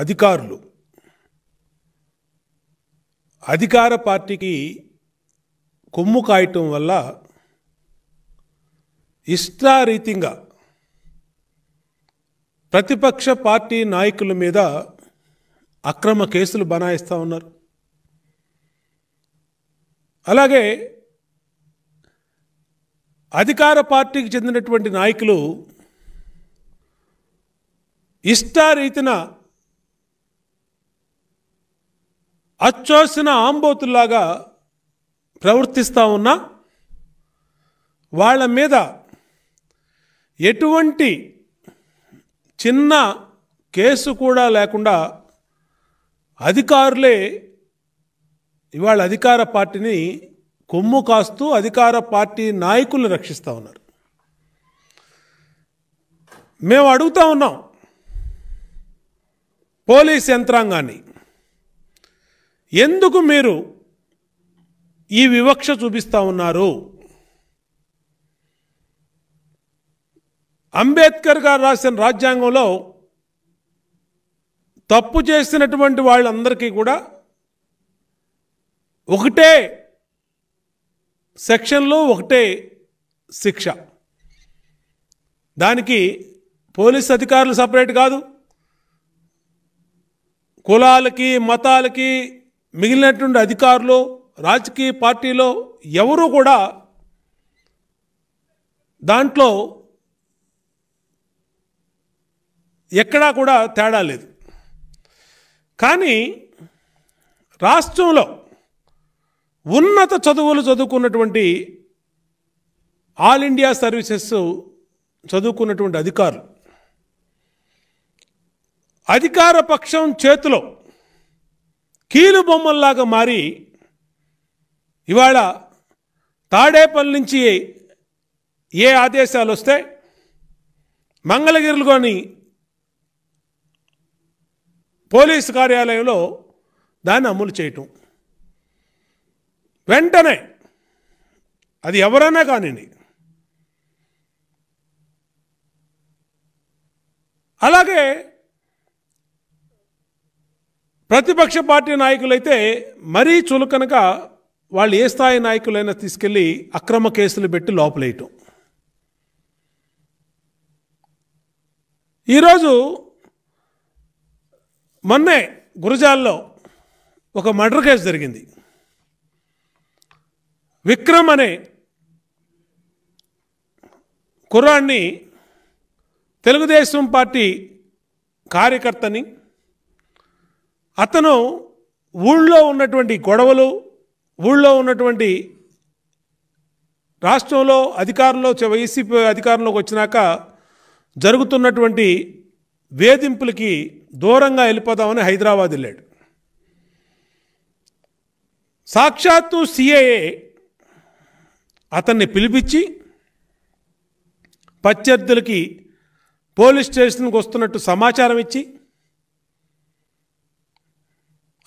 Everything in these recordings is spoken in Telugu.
అధికారులు అధికార పార్టీకి కొమ్ము కాయటం వల్ల ఇష్టారీతిగా ప్రతిపక్ష పార్టీ నాయకుల మీద అక్రమ కేసులు బనాయిస్తూ ఉన్నారు అలాగే అధికార పార్టీకి చెందినటువంటి నాయకులు ఇష్టారీతిన అచ్చోసిన ఆంబోతుల్లాగా ప్రవర్తిస్తూ ఉన్నా వాళ్ళ మీద ఎటువంటి చిన్న కేసు కూడా లేకుండా అధికారులే ఇవాళ అధికార పార్టీని కొమ్ము కాస్తూ అధికార పార్టీ నాయకులు రక్షిస్తూ ఉన్నారు మేము అడుగుతూ ఉన్నాం పోలీస్ యంత్రాంగాన్ని ఎందుకు మీరు ఈ వివక్ష చూపిస్తూ ఉన్నారు అంబేద్కర్ గారు రాసిన రాజ్యాంగంలో తప్పు చేసినటువంటి వాళ్ళందరికీ కూడా ఒకటే సెక్షన్లో ఒకటే శిక్ష దానికి పోలీస్ అధికారులు సపరేట్ కాదు కులాలకి మతాలకి మిగిలినటువంటి అధికారులు రాజకీయ పార్టీలో ఎవరూ కూడా దాంట్లో ఎక్కడా కూడా తేడా లేదు కానీ రాష్ట్రంలో ఉన్నత చదువులు చదువుకున్నటువంటి ఆల్ ఇండియా సర్వీసెస్ చదువుకున్నటువంటి అధికారులు అధికార పక్షం చేతిలో కీలు బొమ్మల్లాగా మారి ఇవాళ తాడేపల్లి నుంచి ఏ ఆదేశాలు వస్తే మంగళగిరిలోని పోలీసు కార్యాలయంలో దాన్ని అమలు చేయటం వెంటనే అది ఎవరైనా కానివ్వండి అలాగే ప్రతిపక్ష పార్టీ నాయకులైతే మరీ చులకనగా వాళ్ళు ఏ స్థాయి నాయకులైనా తీసుకెళ్ళి అక్రమ కేసులు పెట్టి లోపలేయటం ఈరోజు మొన్నే గురజాల్లో ఒక మర్డర్ కేసు జరిగింది విక్రమ్ అనే కుర్రాన్ని తెలుగుదేశం పార్టీ కార్యకర్తని అతను ఊళ్ళో ఉన్నటువంటి గొడవలు ఊళ్ళో ఉన్నటువంటి రాష్ట్రంలో అధికారంలో వైసీపీ అధికారంలోకి వచ్చినాక జరుగుతున్నటువంటి వేధింపులకి దూరంగా వెళ్ళిపోదామని హైదరాబాద్ వెళ్ళాడు సాక్షాత్తు సిఏఏ అతన్ని పిలిపించి ప్రత్యర్థులకి పోలీస్ స్టేషన్కి వస్తున్నట్టు సమాచారం ఇచ్చి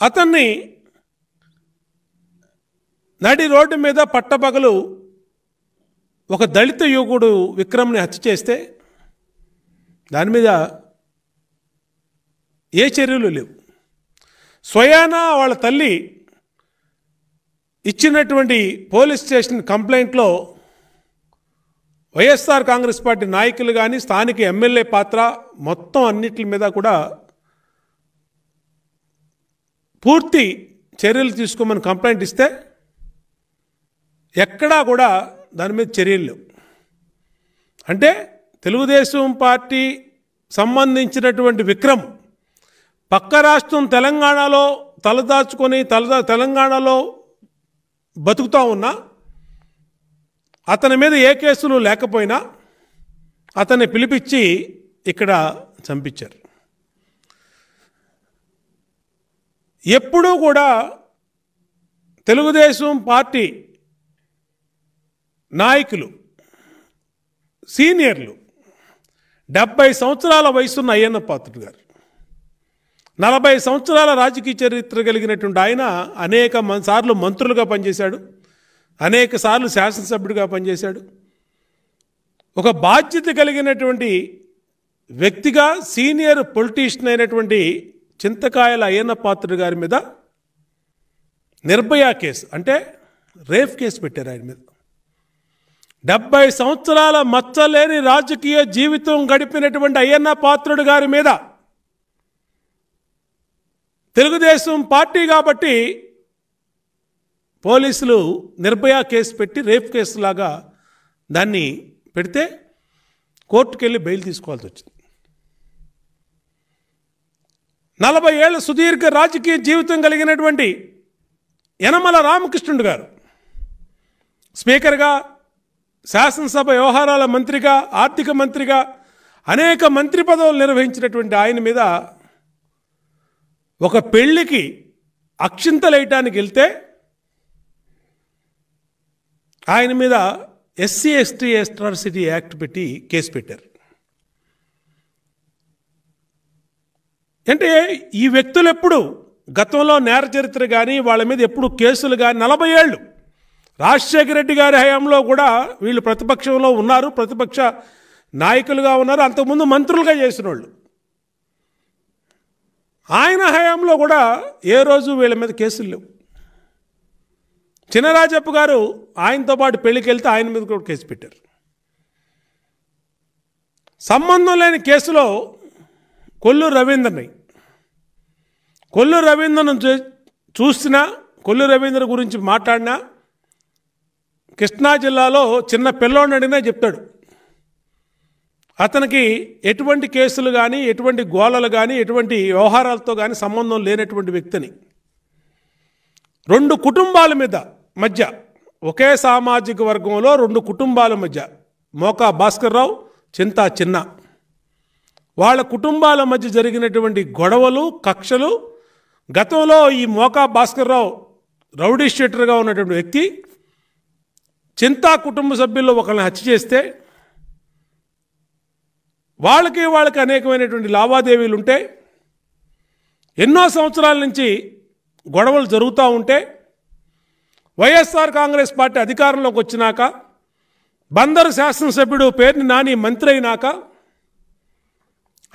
అతన్ని నడి రోడ్డు మీద పట్టపగలు ఒక దళిత యువకుడు విక్రమ్ని హత్య చేస్తే దాని మీద ఏ చర్యలు లేవు స్వయానా వాళ్ళ తల్లి ఇచ్చినటువంటి పోలీస్ స్టేషన్ కంప్లైంట్లో వైఎస్ఆర్ కాంగ్రెస్ పార్టీ నాయకులు కానీ స్థానిక ఎమ్మెల్యే పాత్ర మొత్తం అన్నిటి మీద కూడా పూర్తి చర్యలు తీసుకోమని కంప్లైంట్ ఇస్తే ఎక్కడా కూడా దాని మీద చర్యలు అంటే తెలుగుదేశం పార్టీ సంబంధించినటువంటి విక్రమ్ పక్క రాష్ట్రం తెలంగాణలో తలదాచుకొని తలదా తెలంగాణలో బతుకుతూ ఉన్నా అతని మీద ఏ కేసులు లేకపోయినా అతన్ని పిలిపించి ఇక్కడ చంపించారు ఎప్పుడూ కూడా తెలుగుదేశం పార్టీ నాయకులు సీనియర్లు డెబ్బై సంవత్సరాల వయసున్న అయ్యన్న పాత్రుడు గారు నలభై సంవత్సరాల రాజకీయ చరిత్ర కలిగినటువంటి ఆయన అనేక సార్లు మంత్రులుగా పనిచేశాడు అనేక సార్లు శాసనసభ్యుడిగా పనిచేశాడు ఒక బాధ్యత కలిగినటువంటి వ్యక్తిగా సీనియర్ పొలిటీషియన్ అయినటువంటి చింతకాయల అయ్యన్న పాత్రుడు గారి మీద నిర్భయ కేసు అంటే రేప్ కేసు పెట్టారు ఆయన మీద డెబ్బై సంవత్సరాల మచ్చలేని రాజకీయ జీవితం గడిపినటువంటి అయ్యన్న పాత్రుడు గారి మీద తెలుగుదేశం పార్టీ కాబట్టి పోలీసులు నిర్భయ కేసు పెట్టి రేప్ కేసులాగా దాన్ని పెడితే కోర్టుకెళ్ళి బెయిల్ తీసుకోవాల్సి వచ్చింది నలభై ఏళ్ళ సుదీర్ఘ రాజకీయ జీవితం కలిగినటువంటి యనమల రామకృష్ణుడు గారు స్పీకర్గా శాసనసభ వ్యవహారాల మంత్రిగా ఆర్థిక మంత్రిగా అనేక మంత్రి పదవులు నిర్వహించినటువంటి ఆయన మీద ఒక పెళ్లికి అక్షింతలేయటానికి వెళ్తే ఆయన మీద ఎస్సీ ఎస్టీ ఎస్ట్రాసిటీ యాక్ట్ పెట్టి కేసు పెట్టారు అంటే ఈ వ్యక్తులు ఎప్పుడు గతంలో నేర చరిత్ర కానీ వాళ్ళ మీద ఎప్పుడు కేసులు కానీ నలభై ఏళ్ళు రాజశేఖర రెడ్డి గారి హయాంలో కూడా వీళ్ళు ప్రతిపక్షంలో ఉన్నారు ప్రతిపక్ష నాయకులుగా ఉన్నారు అంతకుముందు మంత్రులుగా చేసిన వాళ్ళు ఆయన హయాంలో కూడా ఏ రోజు వీళ్ళ మీద కేసులు లేవు చినరాజప్ప గారు ఆయనతో పాటు పెళ్లికి వెళ్తే ఆయన మీద కూడా కేసు పెట్టారు సంబంధం లేని కేసులో కొల్లు రవీంద్రని కొల్లు రవీంద్రను చూసినా కొల్లు రవీంద్ర గురించి మాట్లాడినా కృష్ణా జిల్లాలో చిన్న పిల్లోడిని అడిగినా చెప్తాడు అతనికి ఎటువంటి కేసులు కానీ ఎటువంటి గోళలు కానీ ఎటువంటి వ్యవహారాలతో కానీ సంబంధం లేనటువంటి వ్యక్తిని రెండు కుటుంబాల మీద మధ్య ఒకే సామాజిక వర్గంలో రెండు కుటుంబాల మధ్య మోకా భాస్కర్రావు చింతా చిన్న వాళ్ళ కుటుంబాల మధ్య జరిగినటువంటి గొడవలు కక్షలు గతంలో ఈ మోకా భాస్కర్రావు రౌడీ షీటర్గా ఉన్నటువంటి వ్యక్తి చింతా కుటుంబ సభ్యుల్లో ఒకరిని హత్య చేస్తే వాళ్ళకి వాళ్ళకి అనేకమైనటువంటి లావాదేవీలు ఉంటే ఎన్నో సంవత్సరాల నుంచి గొడవలు జరుగుతూ ఉంటే వైఎస్ఆర్ కాంగ్రెస్ పార్టీ అధికారంలోకి వచ్చినాక బందరు శాసనసభ్యుడు పేరుని నాని మంత్రి అయినాక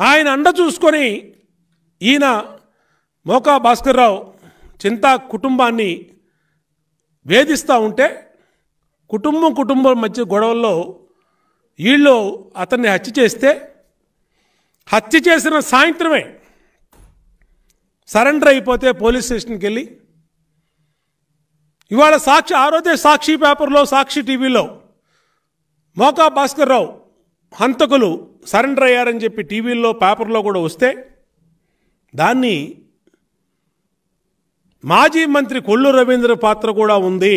ఆయన అండ చూసుకొని ఈయన మోకా భాస్కర్రావు చింతా కుటుంబాన్ని వేధిస్తూ ఉంటే కుటుంబం కుటుంబం మధ్య గొడవల్లో వీళ్ళు అతన్ని హత్య చేస్తే హత్య చేసిన సాయంత్రమే సరెండర్ అయిపోతే పోలీస్ స్టేషన్కి వెళ్ళి ఇవాళ సాక్షి ఆ రోజే సాక్షి పేపర్లో సాక్షి టీవీలో మోకా భాస్కర్ రావు హంతకులు సరెండర్ అయ్యారని చెప్పి టీవీల్లో పేపర్లో కూడా వస్తే దాన్ని మాజీ మంత్రి కొల్లు రవీంద్ర పాత్ర కూడా ఉంది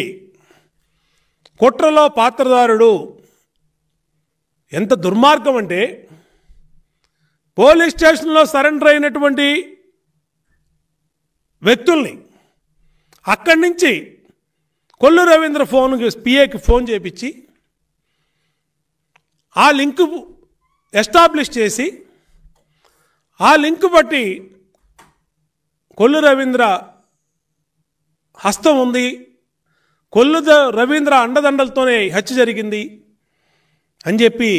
కుట్రలో పాత్రదారుడు ఎంత దుర్మార్గం అంటే పోలీస్ స్టేషన్లో సరెండర్ అయినటువంటి వ్యక్తుల్ని అక్కడి నుంచి కొల్లు రవీంద్ర ఫోన్కి పిఏకి ఫోన్ చేపించి ఆ లింక్ ఎస్టాబ్లిష్ చేసి ఆ లింక్ బట్టి కొల్లు రవీంద్ర హస్తం ఉంది కొల్లు రవీంద్ర అండదండలతోనే హత్య జరిగింది అని చెప్పి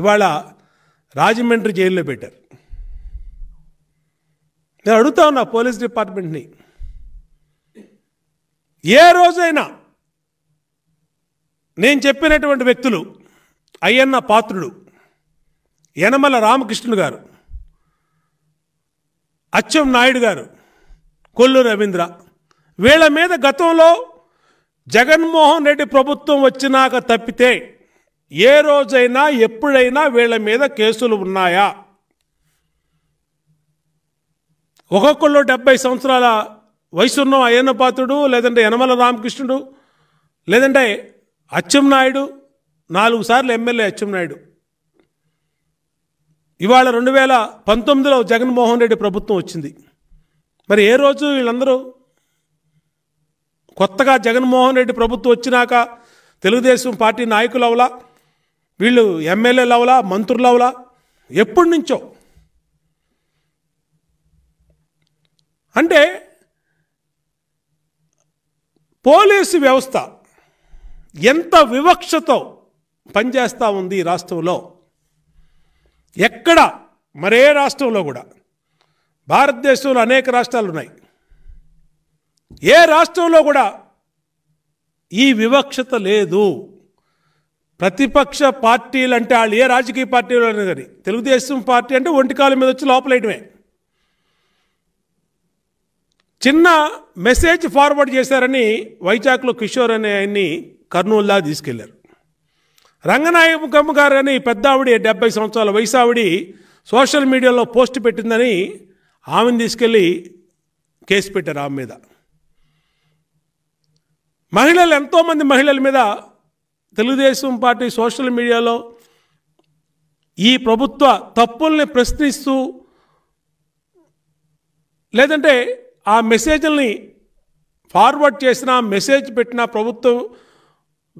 ఇవాళ రాజమండ్రి జైల్లో పెట్టారు నేను అడుగుతా ఉన్నా పోలీస్ డిపార్ట్మెంట్ని ఏ రోజైనా నేను చెప్పినటువంటి వ్యక్తులు అయ్యన్న పాత్రుడు యనమల రామకృష్ణుడు గారు అచ్చం నాయుడు గారు కొల్లు రవీంద్ర వీళ్ళ మీద గతంలో జగన్మోహన్ రెడ్డి ప్రభుత్వం వచ్చినాక తప్పితే ఏ రోజైనా ఎప్పుడైనా వీళ్ళ మీద కేసులు ఉన్నాయా ఒక్కొక్కళ్ళు డెబ్బై సంవత్సరాల వయసున్న అయ్యన్న పాత్రుడు లేదంటే యనమల రామకృష్ణుడు లేదంటే అచ్చెం నాయుడు నాలుగు సార్లు ఎమ్మెల్యే అచ్చెన్నాయుడు ఇవాళ రెండు వేల పంతొమ్మిదిలో జగన్మోహన్ రెడ్డి ప్రభుత్వం వచ్చింది మరి ఏ రోజు వీళ్ళందరూ కొత్తగా జగన్మోహన్ రెడ్డి ప్రభుత్వం వచ్చినాక తెలుగుదేశం పార్టీ నాయకులవలా వీళ్ళు ఎమ్మెల్యేలవలా మంత్రులవలా ఎప్పటి నుంచో అంటే పోలీసు వ్యవస్థ ఎంత వివక్షతో పనిచేస్తూ ఉంది రాష్ట్రంలో ఎక్కడ మరే రాష్ట్రంలో కూడా భారతదేశంలో అనేక రాష్ట్రాలు ఉన్నాయి ఏ రాష్ట్రంలో కూడా ఈ వివక్షత లేదు ప్రతిపక్ష పార్టీలు అంటే వాళ్ళు ఏ రాజకీయ పార్టీలో కానీ తెలుగుదేశం పార్టీ అంటే ఒంటికాల మీద వచ్చి లోపలేయటమే చిన్న మెసేజ్ ఫార్వర్డ్ చేశారని వైజాగ్లో కిషోర్ అనే ఆయన్ని కర్నూలులా తీసుకెళ్లారు రంగనాయకమ్మ గారు అని పెద్ద ఆవిడ డెబ్బై సంవత్సరాల వయసు ఆవిడ సోషల్ మీడియాలో పోస్ట్ పెట్టిందని ఆమెను తీసుకెళ్ళి కేసు పెట్టారు ఆమె మీద మహిళలు ఎంతోమంది మహిళల మీద తెలుగుదేశం పార్టీ సోషల్ మీడియాలో ఈ ప్రభుత్వ తప్పుల్ని ప్రశ్నిస్తూ లేదంటే ఆ మెసేజ్ని ఫార్వర్డ్ చేసిన మెసేజ్ పెట్టిన ప్రభుత్వం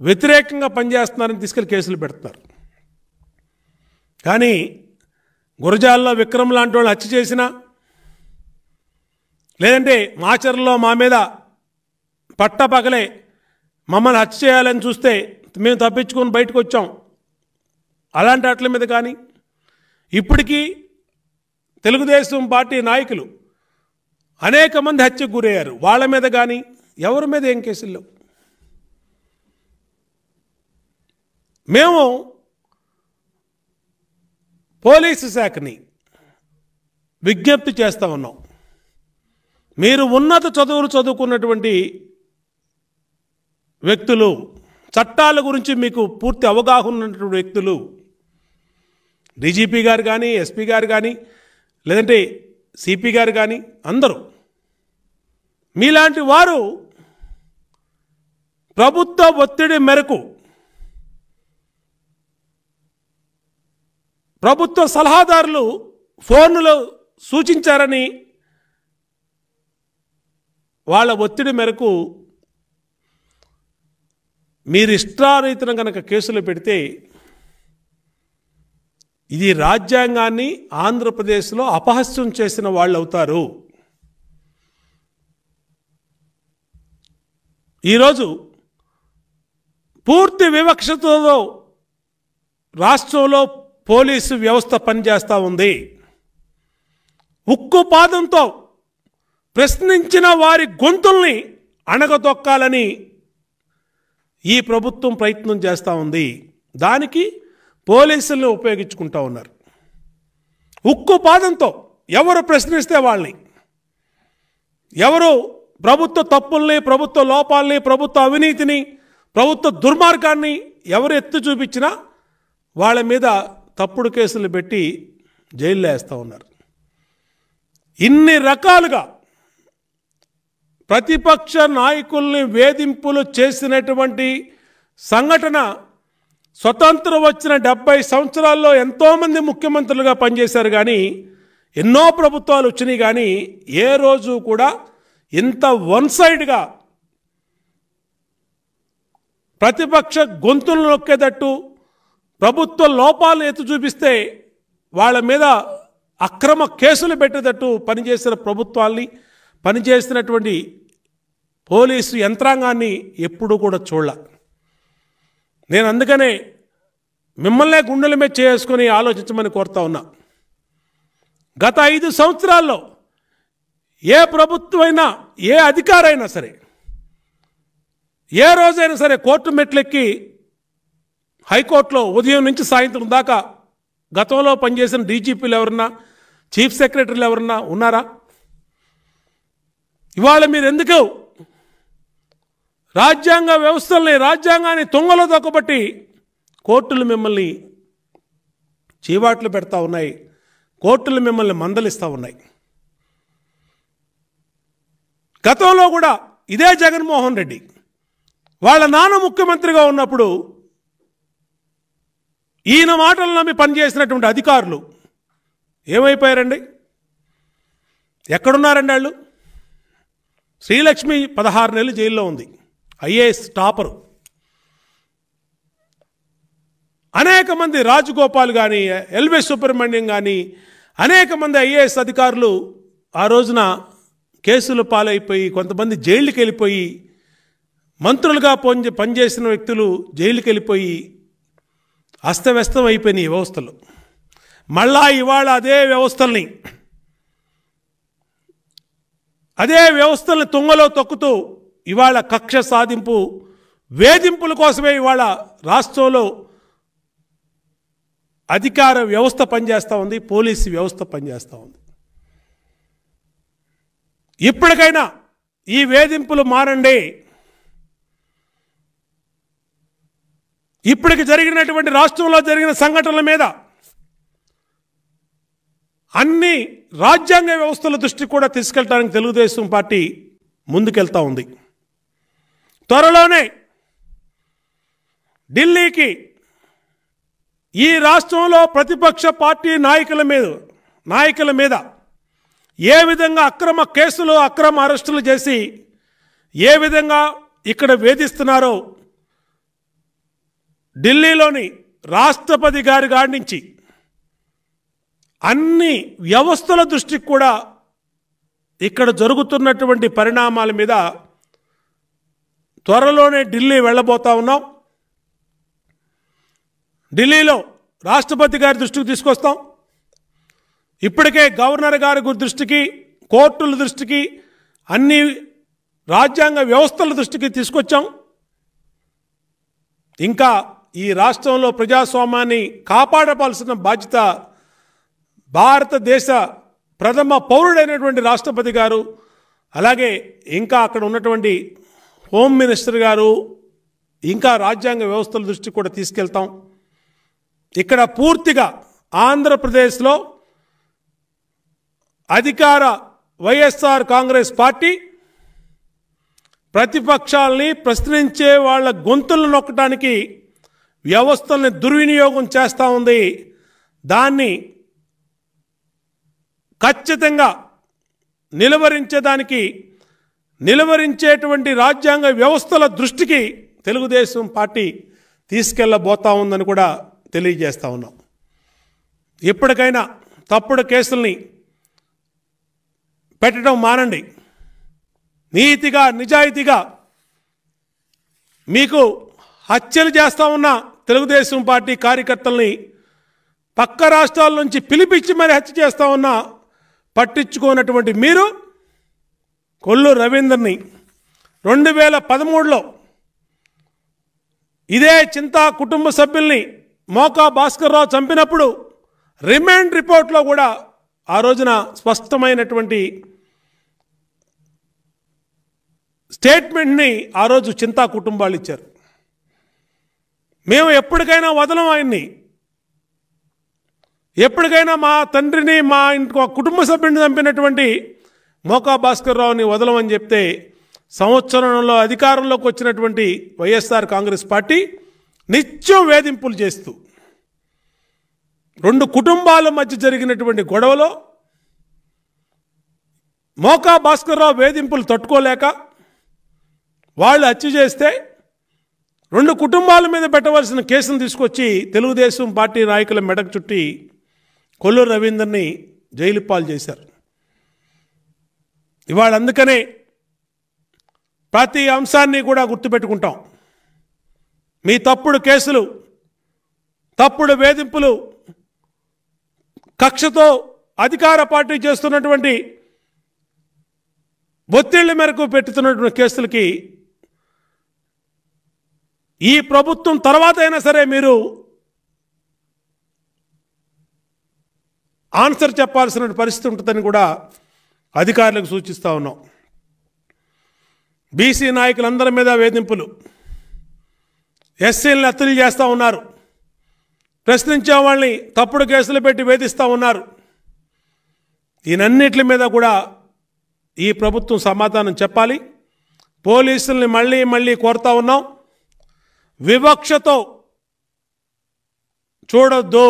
వ్యతిరేకంగా పనిచేస్తున్నారని తీసుకెళ్లి కేసులు పెడుతున్నారు కానీ గురజాల్లో విక్రమ్ లాంటి వాళ్ళు హత్య చేసినా లేదంటే మాచర్లో మా మీద పట్టపగలే మమ్మల్ని హత్య చేయాలని చూస్తే మేము తప్పించుకొని బయటకు వచ్చాం అలాంటి వాటి మీద కానీ ఇప్పటికీ తెలుగుదేశం పార్టీ నాయకులు అనేక మంది హత్యకు గురయ్యారు వాళ్ళ మీద కానీ ఎవరి మీద ఏం కేసులు లేవు మేము పోలీసు శాఖని విజ్ఞప్తి చేస్తూ ఉన్నాం మీరు ఉన్నత చదువులు చదువుకున్నటువంటి వ్యక్తులు చట్టాల గురించి మీకు పూర్తి అవగాహన ఉన్నటువంటి వ్యక్తులు డీజీపీ గారు కానీ ఎస్పీ గారు కానీ లేదంటే సిపి గారు కానీ అందరూ మీలాంటి వారు ప్రభుత్వ ఒత్తిడి మేరకు ప్రభుత్వ సలహాదారులు ఫోన్లు సూచించారని వాళ్ళ ఒత్తిడి మేరకు మీరు ఇష్టారీతన కనుక కేసులు పెడితే ఇది రాజ్యాంగాన్ని ఆంధ్రప్రదేశ్లో అపహస్యం చేసిన వాళ్ళు అవుతారు ఈరోజు పూర్తి వివక్షతతో రాష్ట్రంలో పోలీసు వ్యవస్థ పనిచేస్తూ ఉంది ఉక్కు పాదంతో ప్రశ్నించిన వారి గొంతుల్ని అణగదొక్కాలని ఈ ప్రభుత్వం ప్రయత్నం చేస్తూ ఉంది దానికి పోలీసులను ఉపయోగించుకుంటూ ఉన్నారు ఉక్కు పాదంతో ఎవరు ప్రశ్నిస్తే వాళ్ళని ఎవరు ప్రభుత్వ తప్పుల్ని ప్రభుత్వ లోపాలని ప్రభుత్వ అవినీతిని ప్రభుత్వ దుర్మార్గాన్ని ఎవరు ఎత్తి చూపించినా వాళ్ళ మీద తప్పుడు కేసులు పెట్టి జైల్లో వేస్తూ ఉన్నారు ఇన్ని రకాలుగా ప్రతిపక్ష నాయకుల్ని వేధింపులు చేసినటువంటి సంఘటన స్వతంత్రం వచ్చిన డెబ్బై సంవత్సరాల్లో ఎంతోమంది ముఖ్యమంత్రులుగా పనిచేశారు కానీ ఎన్నో ప్రభుత్వాలు వచ్చినాయి కానీ ఏ రోజు కూడా ఇంత వన్ సైడ్గా ప్రతిపక్ష గొంతులు నొక్కేటట్టు ప్రభుత్వ లోపాలు ఎత్తు చూపిస్తే వాళ్ళ మీద అక్రమ కేసులు పెట్టేటట్టు పనిచేసిన ప్రభుత్వాన్ని పనిచేసినటువంటి పోలీసు యంత్రాంగాన్ని ఎప్పుడూ కూడా చూడ నేను అందుకనే మిమ్మల్నే గుండెల మీద చేసుకుని ఆలోచించమని కోరుతా ఉన్నా గత ఐదు సంవత్సరాల్లో ఏ ప్రభుత్వమైనా ఏ అధికారైనా సరే ఏ రోజైనా సరే కోర్టు మెట్లెక్కి హైకోర్టులో ఉదయం నుంచి సాయంత్రం దాకా గతంలో పనిచేసిన డీజీపీలు ఎవరన్నా చీఫ్ సెక్రటరీలు ఎవరన్నా ఉన్నారా ఇవాళ మీరు ఎందుకు రాజ్యాంగ వ్యవస్థల్ని రాజ్యాంగాన్ని తొంగలో తొక్కబట్టి కోర్టులు మిమ్మల్ని చీవాట్లు పెడతా ఉన్నాయి కోర్టులు మిమ్మల్ని మందలిస్తూ ఉన్నాయి గతంలో కూడా ఇదే జగన్మోహన్ రెడ్డి వాళ్ళ నాన్న ముఖ్యమంత్రిగా ఉన్నప్పుడు ఈయన మాటలు నమ్మి పనిచేసినటువంటి అధికారులు ఏమైపోయారండి ఎక్కడున్నారండి వాళ్ళు శ్రీలక్ష్మి పదహారు నెలలు జైల్లో ఉంది ఐఏఎస్ టాపరు అనేక మంది రాజగోపాల్ కానీ ఎల్వి సుబ్రహ్మణ్యం కానీ అనేక మంది ఐఏఎస్ అధికారులు ఆ రోజున కేసులు పాలైపోయి కొంతమంది జైలుకి వెళ్ళిపోయి మంత్రులుగా పనిచేసిన వ్యక్తులు జైలుకి వెళ్ళిపోయి అస్తవ్యస్తం అయిపోయినాయి వ్యవస్థలు మళ్ళా ఇవాళ అదే వ్యవస్థల్ని అదే వ్యవస్థల్ని తుంగలో తొక్కుతూ ఇవాళ కక్ష సాధింపు వేధింపుల కోసమే ఇవాళ రాష్ట్రంలో అధికార వ్యవస్థ పనిచేస్తూ ఉంది పోలీసు వ్యవస్థ పనిచేస్తూ ఉంది ఇప్పటికైనా ఈ వేధింపులు మారండి ఇప్పటికి జరిగినటువంటి రాష్ట్రంలో జరిగిన సంఘటనల మీద అన్ని రాజ్యాంగ వ్యవస్థల దృష్టికి కూడా తీసుకెళ్ళడానికి తెలుగుదేశం పార్టీ ముందుకెళ్తా ఉంది త్వరలోనే ఢిల్లీకి ఈ రాష్ట్రంలో ప్రతిపక్ష పార్టీ నాయకుల మీద నాయకుల మీద ఏ విధంగా అక్రమ కేసులు అక్రమ అరెస్టులు చేసి ఏ విధంగా ఇక్కడ వేధిస్తున్నారో ఢిల్లీలోని రాష్ట్రపతి గారి గాడి నుంచి అన్ని వ్యవస్థల దృష్టికి కూడా ఇక్కడ జరుగుతున్నటువంటి పరిణామాల మీద త్వరలోనే ఢిల్లీ వెళ్ళబోతా ఉన్నాం ఢిల్లీలో రాష్ట్రపతి గారి దృష్టికి తీసుకొస్తాం ఇప్పటికే గవర్నర్ గారి దృష్టికి కోర్టుల దృష్టికి అన్ని రాజ్యాంగ వ్యవస్థల దృష్టికి తీసుకొచ్చాం ఇంకా ఈ రాష్ట్రంలో ప్రజాస్వామ్యాన్ని కాపాడవలసిన బాధ్యత భారతదేశ ప్రథమ పౌరుడైనటువంటి రాష్ట్రపతి గారు అలాగే ఇంకా అక్కడ ఉన్నటువంటి హోమ్ మినిస్టర్ గారు ఇంకా రాజ్యాంగ వ్యవస్థల దృష్టి కూడా తీసుకెళ్తాం ఇక్కడ పూర్తిగా ఆంధ్రప్రదేశ్లో అధికార వైఎస్ఆర్ కాంగ్రెస్ పార్టీ ప్రతిపక్షాలని ప్రశ్నించే వాళ్ళ గొంతులను నొక్కడానికి వ్యవస్థల్ని దుర్వినియోగం చేస్తూ ఉంది దాన్ని ఖచ్చితంగా నిలువరించేదానికి నిలువరించేటువంటి రాజ్యాంగ వ్యవస్థల దృష్టికి తెలుగుదేశం పార్టీ తీసుకెళ్ళబోతా ఉందని కూడా తెలియజేస్తూ ఉన్నాం ఇప్పటికైనా తప్పుడు కేసుల్ని పెట్టడం మానండి నీతిగా నిజాయితీగా మీకు హత్యలు చేస్తూ ఉన్నా తెలుగుదేశం పార్టీ కార్యకర్తల్ని పక్క రాష్ట్రాల నుంచి పిలిపించి మరి హత్య చేస్తా ఉన్నా పట్టించుకోనటువంటి మీరు కొల్లు రవీందర్ని రెండు వేల పదమూడులో ఇదే చింతా కుటుంబ సభ్యుల్ని మోకా భాస్కర్రావు చంపినప్పుడు రిమాండ్ రిపోర్ట్లో కూడా ఆ రోజున స్పష్టమైనటువంటి స్టేట్మెంట్ని ఆ రోజు చింతా కుటుంబాలు ఇచ్చారు మేము ఎప్పటికైనా వదలం ఆయన్ని ఎప్పటికైనా మా తండ్రిని మా ఇంటి కుటుంబ సభ్యుని చంపినటువంటి మోకా భాస్కర్ రావుని వదలమని చెప్తే సంవత్సరంలో అధికారంలోకి వచ్చినటువంటి వైఎస్ఆర్ కాంగ్రెస్ పార్టీ నిత్యం వేధింపులు చేస్తూ రెండు కుటుంబాల మధ్య జరిగినటువంటి గొడవలో మోకా భాస్కర్ రావు వేధింపులు తట్టుకోలేక వాళ్ళు హత్య చేస్తే రెండు కుటుంబాల మీద పెట్టవలసిన కేసును తీసుకొచ్చి తెలుగుదేశం పార్టీ నాయకుల మెడకు చుట్టి కొల్లూరు రవీందర్ని జైలు పాలు చేశారు ఇవాళ అందుకనే ప్రతి అంశాన్ని కూడా గుర్తుపెట్టుకుంటాం మీ తప్పుడు కేసులు తప్పుడు వేధింపులు కక్షతో అధికార పార్టీ చేస్తున్నటువంటి ఒత్తిళ్ల మేరకు పెట్టుతున్నటువంటి కేసులకి ఈ ప్రభుత్వం తర్వాత అయినా సరే మీరు ఆన్సర్ చెప్పాల్సిన పరిస్థితి ఉంటుందని కూడా అధికారులకు సూచిస్తూ ఉన్నాం బీసీ నాయకులందరి మీద వేధింపులు ఎస్సీలను అత్తలు చేస్తూ ఉన్నారు ప్రశ్నించే వాళ్ళని తప్పుడు కేసులు పెట్టి వేధిస్తూ ఉన్నారు ఈయనన్నిటి మీద కూడా ఈ ప్రభుత్వం సమాధానం చెప్పాలి పోలీసుల్ని మళ్ళీ మళ్ళీ కోరుతా ఉన్నాం వివక్షతో చూడొద్దు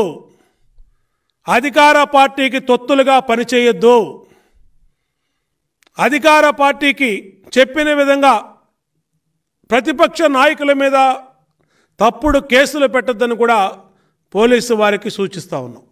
అధికార పార్టీకి తొత్తులుగా పనిచేయొద్దు అధికార పార్టీకి చెప్పిన విధంగా ప్రతిపక్ష నాయకుల మీద తప్పుడు కేసులు పెట్టద్దని కూడా పోలీసు వారికి సూచిస్తూ ఉన్నాం